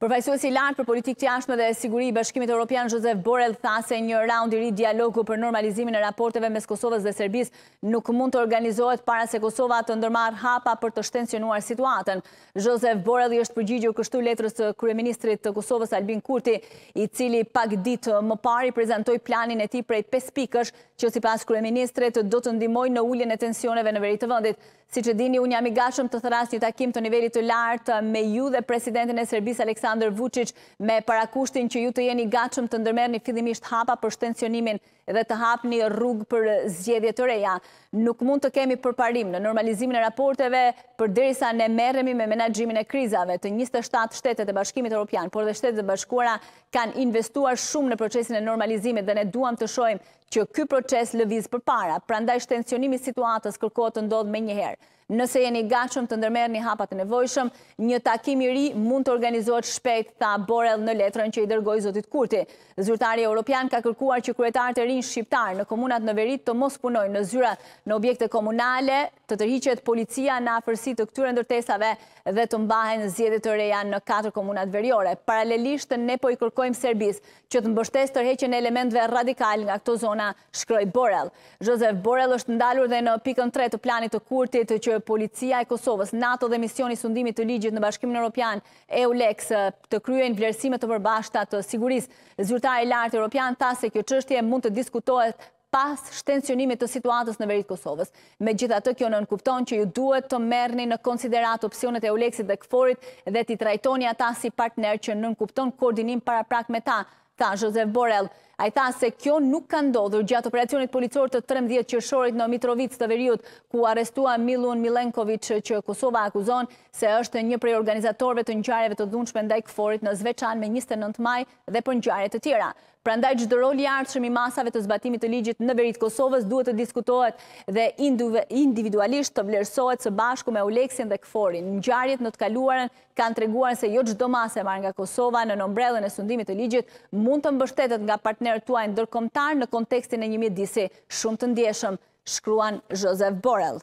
Përfajsuës i lartë për politikë të jashme dhe siguri i bashkimit Europian, Josef Borel tha se një round i ri dialogu për normalizimin e raporteve mes Kosovës dhe Serbis nuk mund të organizohet para se Kosova të ndërmar hapa për të shtensionuar situatën. Josef Borel i është përgjigjur kështu letrës të Kryeministrit të Kosovës Albin Kurti, i cili pak ditë më pari prezentoj planin e ti prej 5 pikësh që si pas Kryeministrit do të ndimoj në ullin e tensioneve në veritë vëndit. Si që dini, unë jam i gashëm të thëras një takim të nivellit të lartë me ju dhe presidentin e Serbis Aleksandr Aleksandr Vucic me parakushtin që ju të jeni gachëm të ndërmer një hapa për shtensionimin dhe të hapë një rrugë për zgjedhje të reja. Nuk mund të kemi përparim në normalizimin e raporteve për derisa ne meremi me menajimin e krizave të 27 shtetet e bashkimit Europian, por dhe shtetet e bashkuara kanë investuar shumë në procesin e normalizimit dhe ne duham të shojmë që ky proces lëviz për para, pra ndaj shtensionimi situatës kërkohet të ndodhë me njëherë. Nëse jeni gachëm të ndërmerë një hapat e nevojshëm, një takimi ri mund të organizohet shpejt, tha Borel në letrën që i dërgoj Zotit Kurti. Zyrtari Europian ka kërkuar që kretarët e qenë shqiptarë në komunat në verit të mos punojnë në zyrat në objekte komunale, të tërhiqet policia në afërsi të këtyre ndërtesave dhe të mbahen zjedit të reja në 4 komunat verjore. Paralelisht, ne po i kërkojmë Serbis që të mbështes rheqen elementve radikal nga këto zona shkroj Borel. Josef Borel është ndalur dhe në pikën 3 të planit të kurtit që policia e Kosovës, NATO dhe misioni sundimit të ligjit në bashkimin Europian e ULEX të kryen vlerësime të përbashta të sigurisë. Zyrtar lartë Europian ta se kjo qështje mund të dis diskutohet pas shtensionimit të situatës në veritë Kosovës. Me gjitha të kjo në nënkupton që ju duhet të merni në konsiderat opcionet e uleksit dhe këforit dhe ti trajtoni ata si partner që nënkupton koordinim para prak me ta, ta Josef Borel. A i tha se kjo nuk ka ndodhur gjatë operacionit policor të 13 qërshorit në Mitrovic të veriut, ku arestua Milun Milenkovic që Kosova akuzon se është një prej organizatorve të njëjarjeve të dhunshme ndaj këforit në zveçan me 29 maj dhe për njëjarjet të tjera. Prandaj gjithë roli arqëm i masave të zbatimit të ligjit në verit Kosovës duhet të diskutohet dhe individualisht të vlerësohet së bashku me Uleksin dhe Këforin. Në gjarjet në të kaluaren, kanë të reguaren se jo gjithë do mase marrë nga Kosova në nombrellën e sundimit të ligjit mund të mbështetet nga partnerët tuajnë dërkomtar në kontekstin e njëmjet disi shumë të ndjeshëm, shkruan Josef Borel.